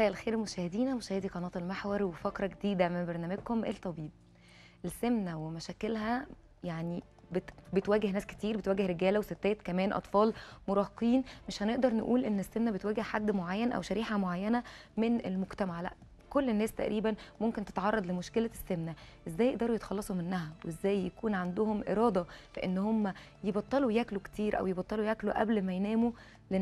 مساء الخير مشاهدينا مشاهدي قناة المحور وفقرة جديدة من برنامجكم الطبيب السمنة ومشاكلها يعني بتواجه ناس كتير بتواجه رجاله وستات كمان اطفال مراهقين مش هنقدر نقول ان السمنه بتواجه حد معين او شريحه معينه من المجتمع لا كل الناس تقريبا ممكن تتعرض لمشكله السمنه ازاي يقدروا يتخلصوا منها وازاي يكون عندهم اراده في ان هم يبطلوا ياكلوا كتير او يبطلوا ياكلوا قبل ما يناموا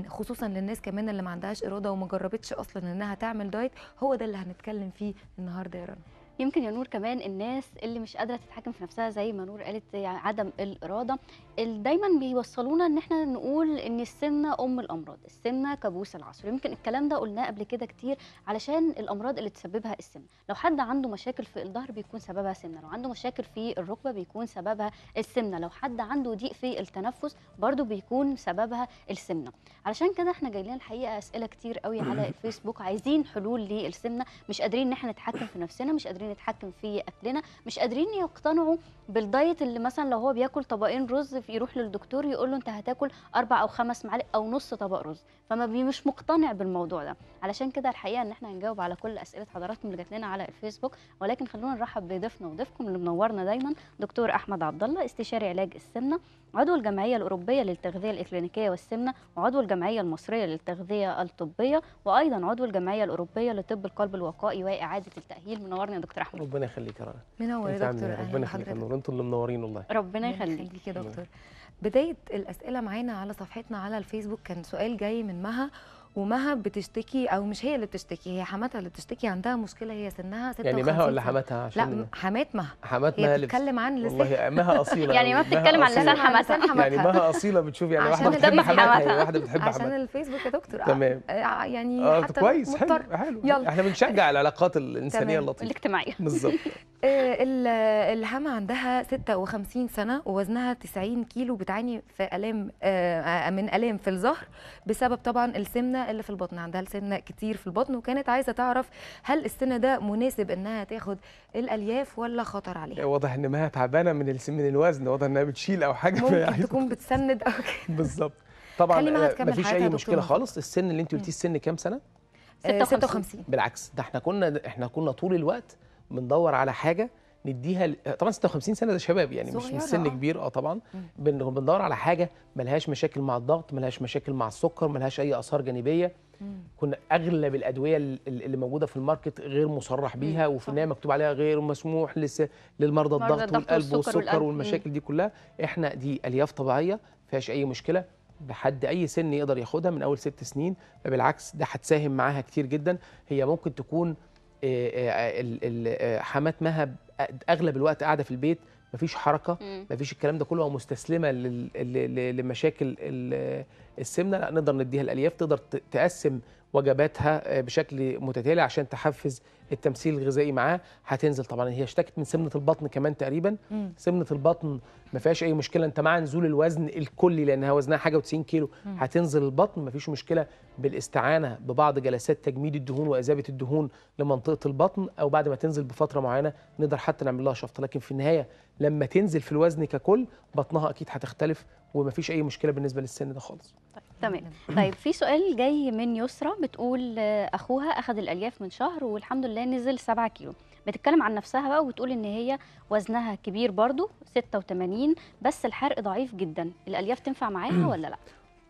خصوصا للناس كمان اللي ما عندهاش اراده وما جربتش اصلا انها تعمل دايت هو ده اللي هنتكلم فيه النهارده يا رنا يمكن يا نور كمان الناس اللي مش قادره تتحكم في نفسها زي ما نور قالت يعني عدم الاراده دايما بيوصلونا ان احنا نقول ان السمنه ام الامراض السمنه كابوس العصر يمكن الكلام ده قلناه قبل كده كتير علشان الامراض اللي تسببها السمنه لو حد عنده مشاكل في الظهر بيكون سببها سمنه لو عنده مشاكل في الركبه بيكون سببها السمنه لو حد عنده ضيق في التنفس برده بيكون سببها السمنه علشان كده احنا جايين الحقيقه اسئله كتير قوي على الفيسبوك عايزين حلول للسمنه مش قادرين ان احنا نتحكم في نفسنا مش قادرين قادرين نتحكم في اكلنا مش قادرين يقتنعوا بالدايت اللي مثلا لو هو بياكل طبقين رز يروح للدكتور يقول له انت هتاكل اربع او خمس معالق او نص طبق رز فما مش مقتنع بالموضوع ده علشان كده الحقيقه ان احنا هنجاوب على كل اسئله حضراتكم اللي جات لنا على الفيسبوك ولكن خلونا نرحب بضيفنا وضيفكم اللي منورنا دايما دكتور احمد عبد الله استشاري علاج السمنه عضو الجمعيه الاوروبيه للتغذيه الاكلينيكيه والسمنه وعضو الجمعيه المصريه للتغذيه الطبيه وايضا عضو الجمعيه الاوروبيه لطب القلب الوقائي واعاده التاهيل منورنا يا دكتور رحمه ربنا يخليك يا رنا منور يا دكتور ربنا يخليك نور انتوا اللي منورين والله ربنا يخليك يا دكتور بدايه الاسئله معانا على صفحتنا على الفيسبوك كان سؤال جاي من مها ومها بتشتكي او مش هي اللي بتشتكي هي حماتها اللي بتشتكي عندها مشكله هي سنها 56 يعني مها ولا حماتها عشان لا حمات مها حمات مها اللي بتتكلم عن لسان والله يعني مها اصيله يعني ما بتتكلم عن لسان حماتها يعني مها اصيله بتشوف يعني واحده بتحب حماتها يعني واحده بتحب حماتها عشان الفيسبوك يا دكتور تمام آه، آه، يعني آه، حتى كويس حلو حلو احنا بنشجع العلاقات الانسانيه اللطيفه الاجتماعيه بالظبط الهما عندها 56 سنة ووزنها 90 كيلو بتعاني في ألام من ألام في الظهر بسبب طبعا السمنة السنه اللي في البطن عندها السنه كتير في البطن وكانت عايزه تعرف هل السن ده مناسب انها تاخد الالياف ولا خطر عليها إيه، واضح ان ماها تعبانه من من الوزن واضح انها بتشيل او حاجه ممكن يعني تكون بتسند او كده بالظبط طبعا آه، مفيش اي مشكله خالص السن اللي انت قلتيه السن كام سنه 56 بالعكس ده احنا كنا احنا كنا طول الوقت بندور على حاجه نديها ل... آه، طبعا 56 سنه ده شباب يعني مش من سن آه. كبير اه طبعا بندور على حاجه ملهاش مشاكل مع الضغط ملهاش مشاكل مع السكر ملهاش اي اثار جانبيه مم. كنا اغلب الادويه اللي موجوده في الماركت غير مصرح بيها وفي النهايه مكتوب عليها غير مسموح لس... للمرضى الضغط, الضغط والقلب والسكر, والسكر والمشاكل مم. دي كلها احنا دي الياف طبيعيه فيهاش اي مشكله لحد اي سن يقدر ياخدها من اول ست سنين فبالعكس ده هتساهم معاها كتير جدا هي ممكن تكون آه، مها اغلب الوقت قاعده في البيت مفيش حركه مفيش الكلام ده كله ومستسلمه لمشاكل السمنه لا نقدر نديها الالياف تقدر تقسم وجباتها آه، بشكل متتالي عشان تحفز التمثيل الغذائي معاه هتنزل طبعا هي اشتكت من سمنه البطن كمان تقريبا مم. سمنه البطن ما فيهاش اي مشكله انت مع نزول الوزن الكلي لانها وزنها حاجه و90 كيلو مم. هتنزل البطن ما فيش مشكله بالاستعانه ببعض جلسات تجميد الدهون واذابه الدهون لمنطقه البطن او بعد ما تنزل بفتره معينه نقدر حتى نعمل لها شفط لكن في النهايه لما تنزل في الوزن ككل بطنها اكيد هتختلف ومفيش اي مشكله بالنسبه للسن ده خالص تمام طيب في سؤال جاي من يسرا بتقول اخوها اخذ الالياف من شهر والحمد لله نزل 7 كيلو بتتكلم عن نفسها بقى وبتقول ان هي وزنها كبير برضو 86 بس الحرق ضعيف جدا الالياف تنفع معاها ولا لا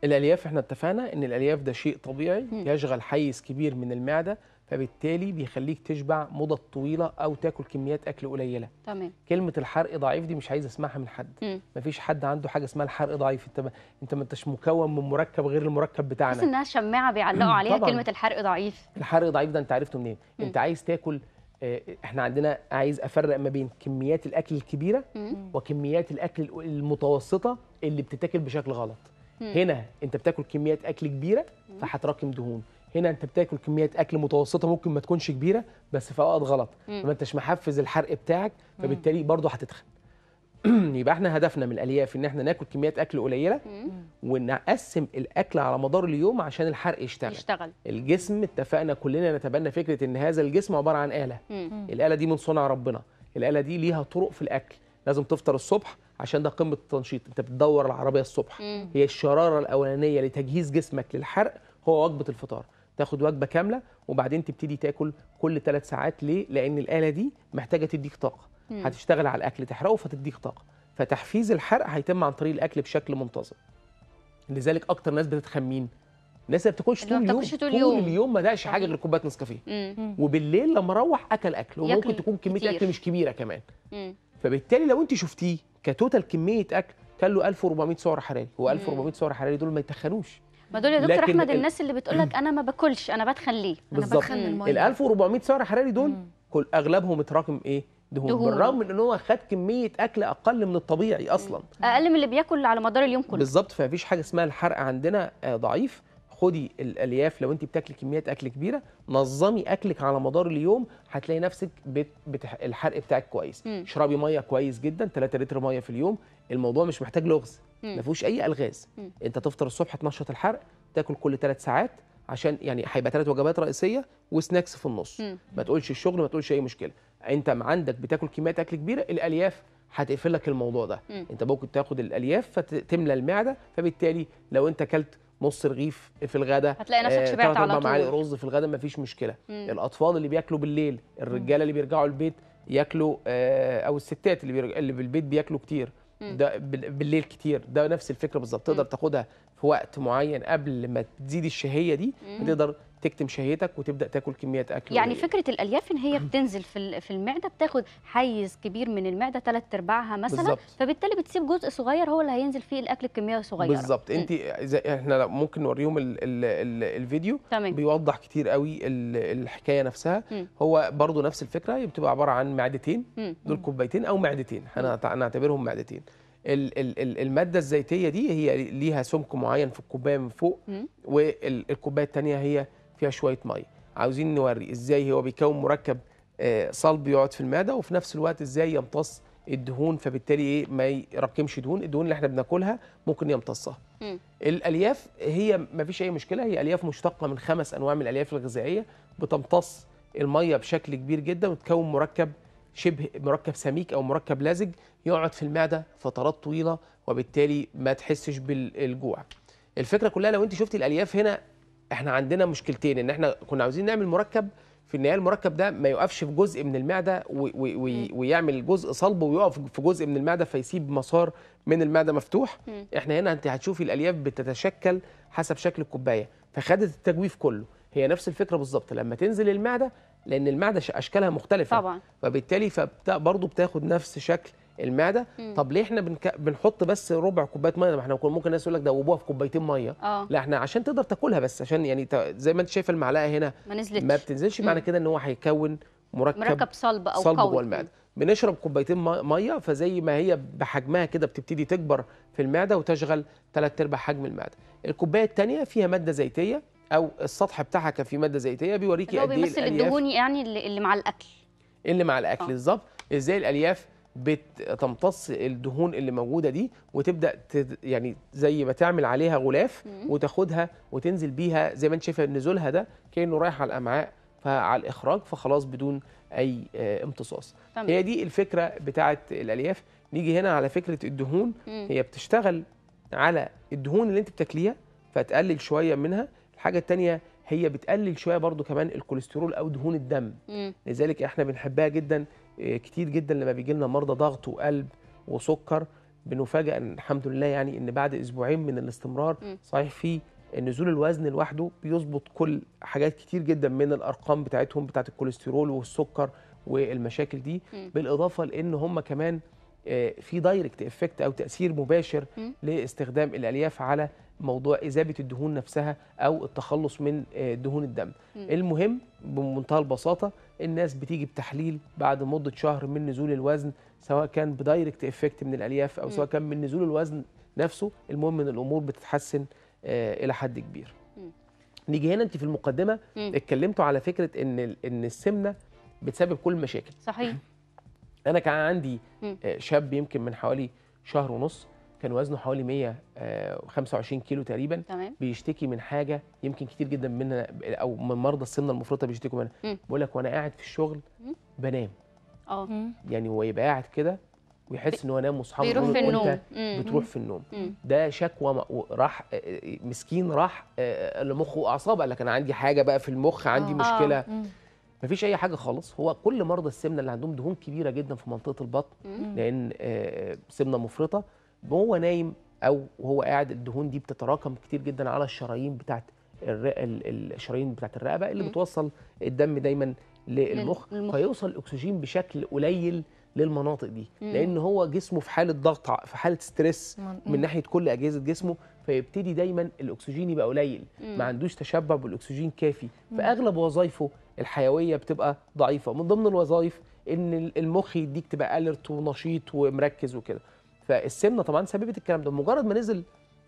الالياف احنا اتفقنا ان الالياف ده شيء طبيعي يشغل حيز كبير من المعده فبالتالي بيخليك تشبع مدة طويلة أو تاكل كميات أكل قليلة تمام كلمة الحرق ضعيف دي مش عايز أسمعها من حد مم. مفيش حد عنده حاجة اسمها الحرق ضعيف أنت أنت ما أنتش مكون من مركب غير المركب بتاعنا بس إنها شماعة بيعلقوا عليها طبعًا. كلمة الحرق ضعيف الحرق ضعيف ده أنت عرفته منين؟ مم. أنت عايز تاكل آه، احنا عندنا عايز افرق ما بين كميات الاكل الكبيره مم. وكميات الاكل المتوسطه اللي بتتاكل بشكل غلط مم. هنا انت بتاكل كميات اكل كبيره فهتراكم دهون هنا انت بتاكل كميات اكل متوسطه ممكن ما تكونش كبيره بس في اوقات غلط فما انتش محفز الحرق بتاعك فبالتالي برضه هتتخن يبقى احنا هدفنا من الالياف ان احنا ناكل كميات اكل قليله ونقسم الاكل على مدار اليوم عشان الحرق يشتغل يشتغل الجسم اتفقنا كلنا نتبنى فكره ان هذا الجسم عباره عن اله مم. الاله دي من صنع ربنا الاله دي ليها طرق في الاكل لازم تفطر الصبح عشان ده قمه التنشيط انت بتدور العربيه الصبح مم. هي الشراره الاولانيه لتجهيز جسمك للحرق هو وجبه الفطار تاخد وجبه كامله وبعدين تبتدي تاكل كل ثلاث ساعات ليه؟ لان الاله دي محتاجه تديك طاقه مم. هتشتغل على الاكل تحرقه فتديك طاقه فتحفيز الحرق هيتم عن طريق الاكل بشكل منتظم لذلك اكتر ناس بتتخمين الناس اللي بتاكلش طول اليوم طول اليوم, اليوم ما داش حاجه غير كوبايه نسكافيه وبالليل لما اروح اكل اكل وممكن تكون كميه كتير. اكل مش كبيره كمان مم. فبالتالي لو انت شفتيه كتوتال كميه اكل كان له 1400 سعر حراري هو 1400 سعر حراري دول ما يتخنوش ما دول يا دكتور احمد الناس اللي بتقول لك انا ما باكلش انا بتخليه ليه انا بتخن الميه ال 1400 سعر حراري دول كل اغلبهم اتراكم ايه دهون, دهون. بالرغم من ان هو خد كميه اكل اقل من الطبيعي اصلا اقل من اللي بياكل على مدار اليوم كله بالظبط فمفيش حاجه اسمها الحرق عندنا آه، ضعيف خدي الالياف لو انت بتاكلي كميات اكل كبيره نظمي اكلك على مدار اليوم هتلاقي نفسك بت... بتح... الحرق بتاعك كويس اشربي ميه كويس جدا 3 لتر ميه في اليوم الموضوع مش محتاج لغز ما فيهوش اي الغاز انت تفطر الصبح تنشط الحرق تاكل كل ثلاث ساعات عشان يعني هيبقى ثلاث وجبات رئيسيه وسناكس في النص ما تقولش الشغل ما تقولش اي مشكله انت عندك بتاكل كميات اكل كبيره الالياف هتقفل لك الموضوع ده م. انت ممكن تاخد الالياف فتملى المعده فبالتالي لو انت اكلت نص رغيف في الغداء هتلاقي نفسك آه، شبعت على طول معالق رز في الغداء مفيش مشكله مم. الاطفال اللي بياكلوا بالليل الرجاله اللي بيرجعوا البيت ياكلوا آه، او الستات اللي بيرج... اللي بالبيت بياكلوا كتير ده بالليل كتير ده نفس الفكره بالظبط تقدر تاخدها في وقت معين قبل ما تزيد الشهيه دي تقدر تكتم شهيتك وتبدا تاكل كميات اكل يعني وليه. فكره الالياف ان هي بتنزل في في المعده بتاخد حيز كبير من المعده ثلاث ارباعها مثلا بالزبط. فبالتالي بتسيب جزء صغير هو اللي هينزل فيه الاكل كميه صغيره بالظبط انت احنا ممكن نوريهم الـ الـ الـ الفيديو تمام. بيوضح كتير قوي الحكايه نفسها م. هو برضو نفس الفكره هي بتبقى عباره عن معدتين م. دول كوبايتين او معدتين انا نعتبرهم معدتين المادة الزيتية دي هي ليها سمك معين في الكوباية من فوق والكوباية التانية هي فيها شويه ميه عاوزين نوري ازاي هو بيكون مركب آه، صلب يقعد في المعده وفي نفس الوقت ازاي يمتص الدهون فبالتالي ايه ما يركمش دهون الدهون اللي احنا بناكلها ممكن يمتصها مم. الالياف هي ما فيش اي مشكله هي الياف مشتقه من خمس انواع من الالياف الغذائيه بتمتص الميه بشكل كبير جدا وتكون مركب شبه مركب سميك او مركب لزج يقعد في المعده فترات طويله وبالتالي ما تحسش بالجوع الفكره كلها لو انت شفتي الالياف هنا احنا عندنا مشكلتين ان احنا كنا عاوزين نعمل مركب في النهايه المركب ده ما يقفش في جزء من المعده ويعمل جزء صلب ويقف في جزء من المعده فيسيب مسار من المعده مفتوح م. احنا هنا انت هتشوفي الالياف بتتشكل حسب شكل الكوبايه فخدت التجويف كله هي نفس الفكره بالظبط لما تنزل المعده لان المعده اشكالها مختلفه طبعا فبالتالي فبرضه بتاخد نفس شكل المعده مم. طب ليه احنا بنك... بنحط بس ربع كوبايه ميه ما احنا ممكن الناس تقول لك دوبوها في كوبايتين ميه آه. لا احنا عشان تقدر تاكلها بس عشان يعني ت... زي ما انت شايفه المعلقه هنا ما نزلتش ما بتنزلش معنى كده ان هو هيكون مركب مركب صلب او صلب جوه المعده بنشرب كوبايتين ميه فزي ما هي بحجمها كده بتبتدي تكبر في المعده وتشغل ثلاث ارباع حجم المعده الكوبايه الثانيه فيها ماده زيتيه او السطح بتاعها كان فيه ماده زيتيه بيوريكي قد ايه الدهون يعني اللي مع الاكل اللي مع الاكل اه. بالظبط ازاي الالياف بتمتص الدهون اللي موجوده دي وتبدا يعني زي ما تعمل عليها غلاف وتاخدها وتنزل بيها زي ما انت شايفه نزولها ده كانه رايح على الامعاء فعلى الاخراج فخلاص بدون اي آه، امتصاص هي دي الفكره بتاعه الالياف نيجي هنا على فكره الدهون هي بتشتغل على الدهون اللي انت بتاكليها فتقلل شويه منها الحاجه الثانيه هي بتقلل شويه برضو كمان الكوليسترول او دهون الدم مم. لذلك احنا بنحبها جدا كتير جدا لما بيجي لنا مرضى ضغط وقلب وسكر بنفاجئ ان الحمد لله يعني ان بعد اسبوعين من الاستمرار صحيح في نزول الوزن لوحده بيظبط كل حاجات كتير جدا من الارقام بتاعتهم بتاعت الكوليسترول والسكر والمشاكل دي بالاضافه لان هم كمان آه، في دايركت افكت او تاثير مباشر لاستخدام الالياف على موضوع إذابة الدهون نفسها أو التخلص من آه، دهون الدم م. المهم بمنتهى البساطة الناس بتيجي بتحليل بعد مدة شهر من نزول الوزن سواء كان بدايركت افكت من الألياف أو م. سواء كان من نزول الوزن نفسه المهم إن الأمور بتتحسن آه، إلى حد كبير م. نيجي هنا أنت في المقدمة اتكلمتوا على فكرة إن إن السمنة بتسبب كل المشاكل صحيح أنا كان عندي آه، شاب يمكن من حوالي شهر ونص كان وزنه حوالي 125 آه، كيلو تقريبا تمام. بيشتكي من حاجه يمكن كتير جدا مننا او من مرضى السمنه المفرطه بيشتكوا منها بيقول لك وانا قاعد في الشغل بنام اه يعني هو يبقى قاعد كده ويحس ان هو نام واصحابه بيروح في النوم بتروح في النوم ده شكوى راح آه، آه، مسكين راح لمخه واعصابه قال لك انا عندي حاجه بقى في المخ عندي أوه. مشكله ما فيش اي حاجه خالص هو كل مرضى السمنه اللي عندهم دهون كبيره جدا في منطقه البطن مم. لان سمنه مفرطه وهو نايم او وهو قاعد الدهون دي بتتراكم كتير جدا على الشرايين بتاعت الشرايين بتاعت الرقبه اللي بتوصل الدم دايما للمخ فيوصل الاكسجين بشكل قليل للمناطق دي مم. لان هو جسمه في حاله ضغط في حاله ستريس مم. من ناحيه كل اجهزه جسمه فيبتدي دايما الاكسجين يبقى قليل ما عندوش تشبع بالاكسجين كافي مم. فاغلب وظايفه الحيويه بتبقى ضعيفه من ضمن الوظائف ان المخ يديك تبقى اليرت ونشيط ومركز وكده فالسمنه طبعا سببت الكلام ده مجرد ما نزل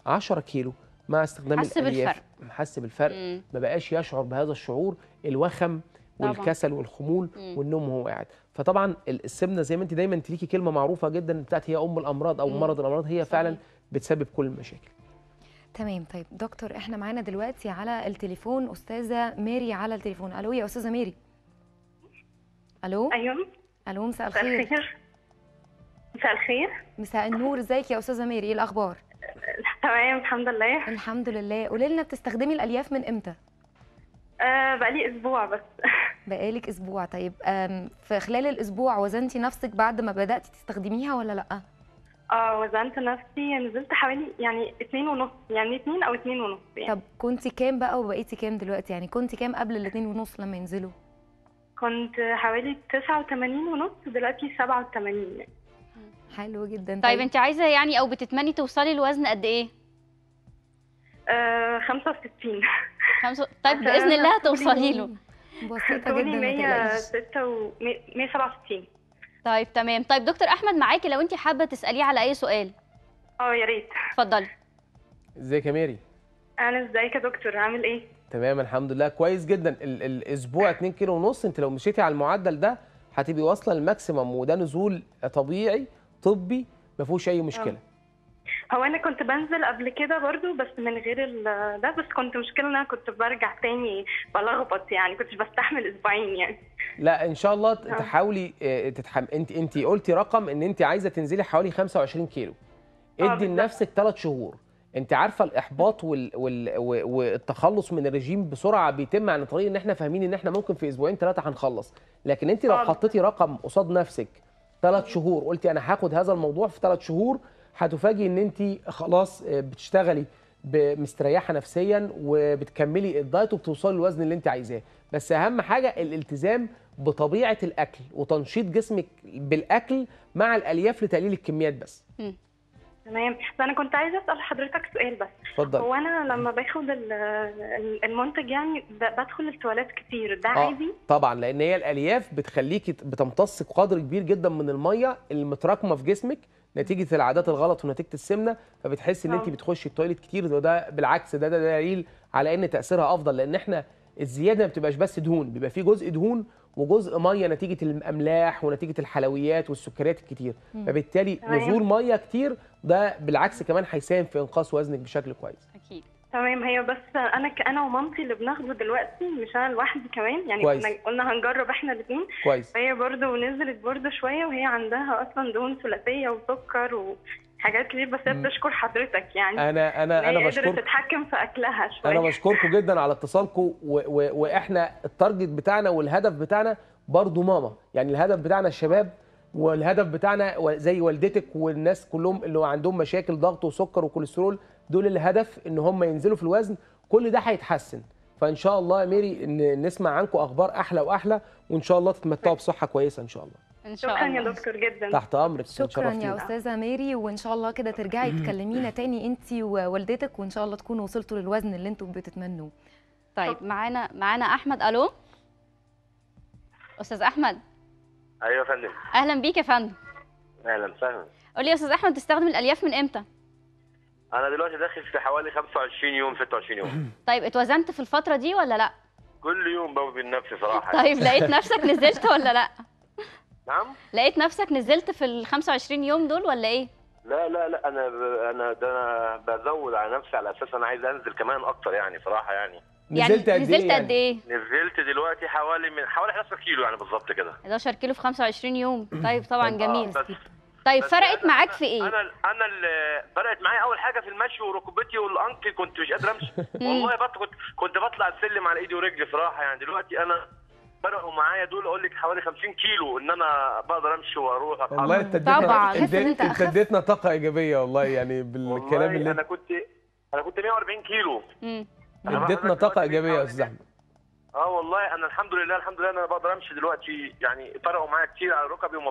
10 كيلو مع استخدام حس الالياف حس بالفرق ما بقاش يشعر بهذا الشعور الوخم والكسل والخمول والنوم وهو قاعد فطبعا السمنه زي ما انت دايما تليكي كلمه معروفه جدا بتاعت هي ام الامراض او مرض الامراض هي فعلا بتسبب كل المشاكل تمام طيب دكتور احنا معانا دلوقتي على التليفون استاذه ميري على التليفون الو يا استاذه ميري الو ايوه الو مساء الخير مساء الخير مساء النور ازيك يا استاذه ميري ايه الاخبار تمام الحمد لله الحمد لله قولي لنا بتستخدمي الالياف من امتى آه بقالي اسبوع بس بقالك اسبوع طيب في خلال الاسبوع وزنتي نفسك بعد ما بداتي تستخدميها ولا لا اه وزنت نفسي يعني نزلت حوالي يعني اتنين ونص يعني اتنين او اتنين ونص يعني طب كنت كام بقى وبقيتي كام دلوقتي يعني كنت كام قبل الاتنين ونص لما ينزلوا كنت حوالي 89 ونص دلوقتي 87 يعني حلو جدا طيب, طيب انت عايزه يعني او بتتمني توصلي لوزن قد ايه؟ آه 65 خمسة... طيب باذن الله هتوصلي له بسيطه جدا 166 167 طيب تمام طيب دكتور احمد معاكي لو انت حابه تساليه على اي سؤال اه يا ريت اتفضلي ازيك يا ميري انا ازيك يا دكتور عامل ايه تمام الحمد لله كويس جدا ال الاسبوع 2 كيلو ونص انت لو مشيتي على المعدل ده هتبقي واصله للماكسيمم وده نزول طبيعي طبي ما فيهوش اي مشكله آه. هو انا كنت بنزل قبل كده برضو بس من غير ده بس كنت مشكله ان انا كنت برجع تاني بلخبط يعني كنتش بستحمل اسبوعين يعني لا ان شاء الله آه. تحاولي آه، تتحم انت انت قلتي رقم ان انت عايزه تنزلي حوالي 25 كيلو ادي لنفسك ثلاث شهور انت عارفه الاحباط وال... وال... والتخلص من الرجيم بسرعه بيتم عن طريق ان احنا فاهمين ان احنا ممكن في اسبوعين ثلاثه هنخلص لكن انت لو حطيتي رقم قصاد نفسك ثلاث شهور قلتي انا هاخد هذا الموضوع في ثلاث شهور هتفاجئي ان انت خلاص آه، بتشتغلي مستريحه نفسيا وبتكملي الدايت وبتوصلي للوزن اللي انت عايزاه بس اهم حاجه الالتزام بطبيعه الاكل وتنشيط جسمك بالاكل مع الالياف لتقليل الكميات بس م. تمام فانا كنت عايزه اسال حضرتك سؤال بس اتفضل هو انا لما باخد المنتج يعني بدخل التواليت كتير ده آه. عادي طبعا لان هي الالياف بتخليكي بتمتص قدر كبير جدا من الميه المتراكمه في جسمك نتيجه العادات الغلط ونتيجه السمنه فبتحسي ان انت آه. بتخشي التواليت كتير وده بالعكس ده ده دليل على ان تاثيرها افضل لان احنا الزياده ما بتبقاش بس دهون بيبقى في جزء دهون وجزء ميه نتيجه الاملاح ونتيجه الحلويات والسكريات الكتير فبالتالي نزول ميه كتير ده بالعكس كمان هيساهم في انقاص وزنك بشكل كويس اكيد تمام هي بس انا انا ومامتي اللي بناخده دلوقتي مش انا لوحدي كمان يعني كويس. قلنا هنجرب احنا الاثنين كويس فهي برضه نزلت برضه شويه وهي عندها اصلا دهون ثلاثيه وسكر و... حاجات كتير بس هي بتشكر حضرتك يعني انا انا انا بشكر قدرت تتحكم في اكلها شويه انا بشكركم جدا على اتصالكم واحنا التارجت بتاعنا والهدف بتاعنا برضو ماما يعني الهدف بتاعنا الشباب والهدف بتاعنا زي والدتك والناس كلهم اللي عندهم مشاكل ضغط وسكر وكوليسترول دول الهدف ان هم ينزلوا في الوزن كل ده هيتحسن فان شاء الله يا ميري نسمع عنكم اخبار احلى واحلى وان شاء الله تتمتعوا بصحه كويسه ان شاء الله ان شاء شكرا الله شكرا يا دكتور جدا تحت امرك شكرا يا استاذه ميري وان شاء الله كده ترجعي تكلمينا تاني انت ووالدتك وان شاء الله تكونوا وصلتوا للوزن اللي انتم بتتمنوه طيب معانا معانا احمد الو استاذ احمد ايوه يا فندم اهلا بيك يا فندم اهلا وسهلا قول لي يا استاذ احمد تستخدم الالياف من امتى انا دلوقتي داخل في حوالي 25 يوم 26 يوم طيب اتوزنت في الفتره دي ولا لا كل يوم بوزن نفسي صراحه يعني. طيب لقيت نفسك نزلت ولا لا نعم لقيت نفسك نزلت في ال 25 يوم دول ولا ايه لا لا لا انا انا ده انا بزود على نفسي على اساس انا عايز انزل كمان اكتر يعني صراحه يعني يعني نزلت قد ايه؟ قد يعني؟ ايه؟ نزلت دلوقتي حوالي من حوالي 11 كيلو يعني بالظبط كده 11 كيلو في 25 يوم طيب طبعا آه، جميل طيب, طيب فرقت معاك في ايه؟ انا انا اللي فرقت معايا اول حاجه في المشي وركبتي والانكل كنت مش قادر امشي والله بط كنت كنت بطلع السلم على ايدي ورجلي صراحه يعني دلوقتي انا فرقوا معايا دول اقول لك حوالي 50 كيلو ان انا بقدر امشي واروح والله طبعا انت اديتنا طاقه ايجابيه والله يعني بالكلام والله اللي انا كنت انا كنت 140 كيلو اديتنا طاقه ايجابيه يا استاذ احمد اه والله انا الحمد لله الحمد لله انا بقدر امشي دلوقتي يعني طرقوا معايا كتير على ركبي وما